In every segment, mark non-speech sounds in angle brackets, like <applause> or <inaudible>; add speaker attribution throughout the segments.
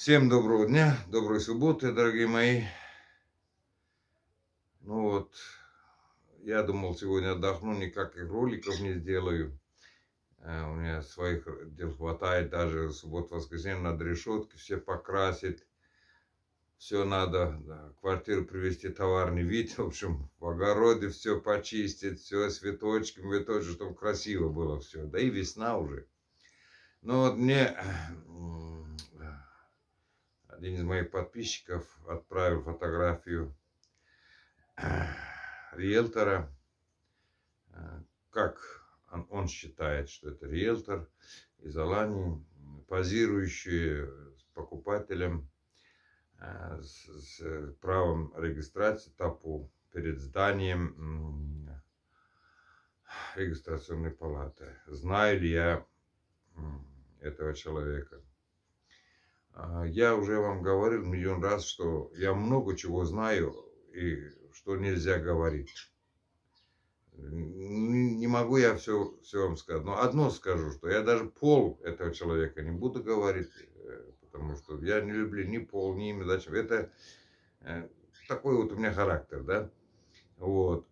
Speaker 1: Всем доброго дня, доброй субботы, дорогие мои. Ну вот, я думал сегодня отдохну, никаких роликов не сделаю. Э, у меня своих дел хватает, даже суббот-воскресенье надо решетки все покрасить. Все надо, да, квартиру привести, товарный вид, <laughs> в общем, в огороде все почистить, все с веточками, веточками, чтобы красиво было все. Да и весна уже. Но вот мне э, один из моих подписчиков отправил фотографию э, риэлтора, э, как он, он считает, что это риэлтор из Алании, позирующий с покупателем э, с, с правом регистрации ТАПУ перед зданием регистрационной палаты. Знаю ли я этого человека? А, я уже вам говорил миллион раз, что я много чего знаю и что нельзя говорить. Не могу я все, все вам сказать. Но одно скажу, что я даже пол этого человека не буду говорить, э, потому что я не люблю ни пол, ни имя. Зачем? Это э, такой вот у меня характер, да? Вот.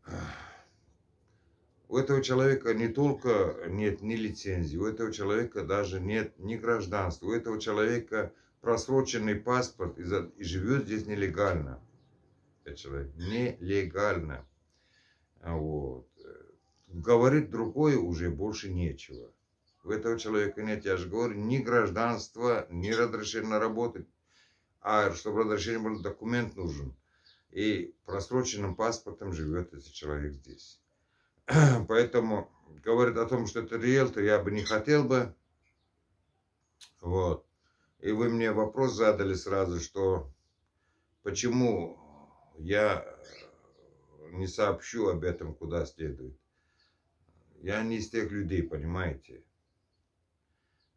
Speaker 1: У этого человека не только нет ни лицензии, у этого человека даже нет ни гражданства, у этого человека просроченный паспорт и, за... и живет здесь нелегально. Этот человек нелегально. А вот. Говорить другое уже больше нечего. У этого человека нет, я же говорю, ни гражданства, ни разрешения работать. А чтобы разрешение было, документ нужен. И просроченным паспортом живет этот человек здесь. <clears throat> Поэтому говорит о том, что это риэлтор, я бы не хотел бы. Вот. И вы мне вопрос задали сразу, что почему я не сообщу об этом куда следует. Я не из тех людей, понимаете?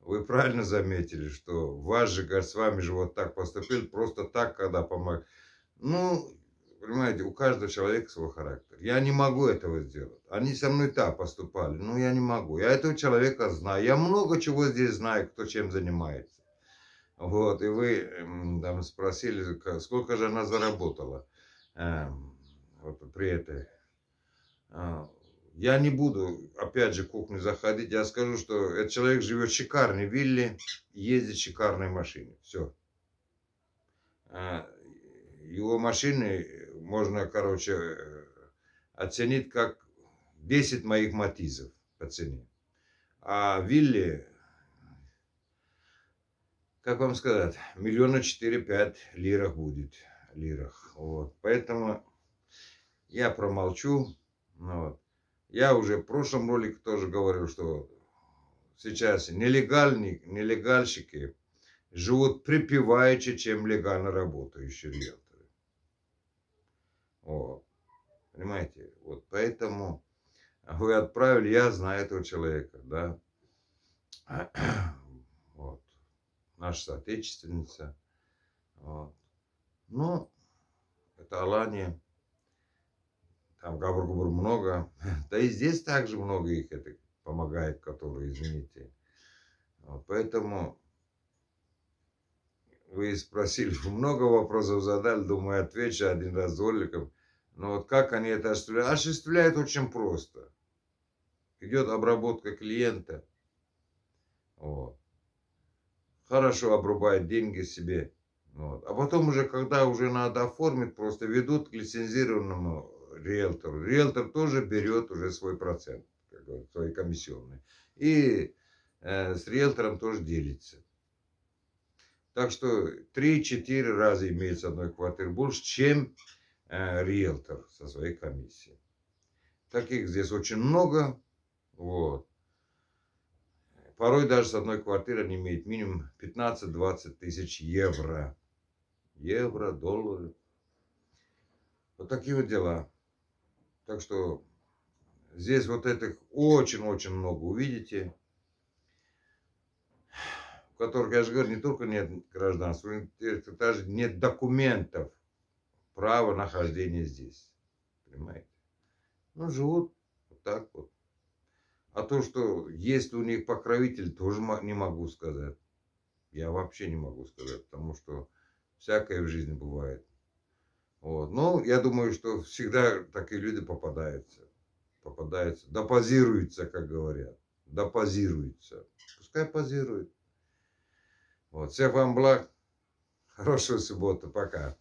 Speaker 1: Вы правильно заметили, что ваш же, с вами же вот так поступил, просто так, когда помог. Ну, понимаете, у каждого человека свой характер. Я не могу этого сделать. Они со мной так поступали, но ну, я не могу. Я этого человека знаю. Я много чего здесь знаю, кто чем занимается. Вот, и вы там спросили, сколько же она заработала э, вот при этой. Э, я не буду, опять же, кухню заходить. Я скажу, что этот человек живет в шикарной вилле, ездит в шикарной машине. Все. Э, его машины можно, короче, э, оценить как 10 моих матизов по цене. А вилле как вам сказать, миллиона четыре-пять лирах будет. Лирах. Вот. Поэтому я промолчу. Ну вот. Я уже в прошлом ролике тоже говорил, что сейчас нелегальники, нелегальщики живут припеваючи, чем легально работающие риэлторы. Вот. Понимаете? Вот поэтому вы отправили, я знаю этого человека, да наша соотечественница. Вот. Ну, это Алания. Там габр-губр много. <laughs> Да и здесь также много их это помогает, которые, извините. Вот. Поэтому вы спросили, <laughs> много вопросов задали, думаю, отвечу один раз роликом. Но вот как они это осуществляют? Осуществляют очень просто. Идет обработка клиента. Вот хорошо обрубают деньги себе. Вот. А потом уже, когда уже надо оформить, просто ведут к лицензированному риэлтору. Риэлтор тоже берет уже свой процент, свой комиссионный. И э, с риэлтором тоже делится. Так что 3-4 раза имеется одной квартиры больше, чем э, риэлтор со своей комиссией. Таких здесь очень много. Вот. Порой даже с одной квартиры они имеют минимум 15-20 тысяч евро. Евро, доллары. Вот такие вот дела. Так что здесь вот этих очень-очень много увидите. У которых, я же говорю, не только нет гражданства, у них даже нет документов права нахождения здесь. Понимаете? Ну, живут вот так вот. А то, что есть у них покровитель, тоже не могу сказать. Я вообще не могу сказать, потому что всякое в жизни бывает. Вот. Но ну, я думаю, что всегда такие люди попадаются. Попадаются. допозируются как говорят. допозируются Пускай позируют. Вот. Всех вам благ. хорошего субботу. Пока.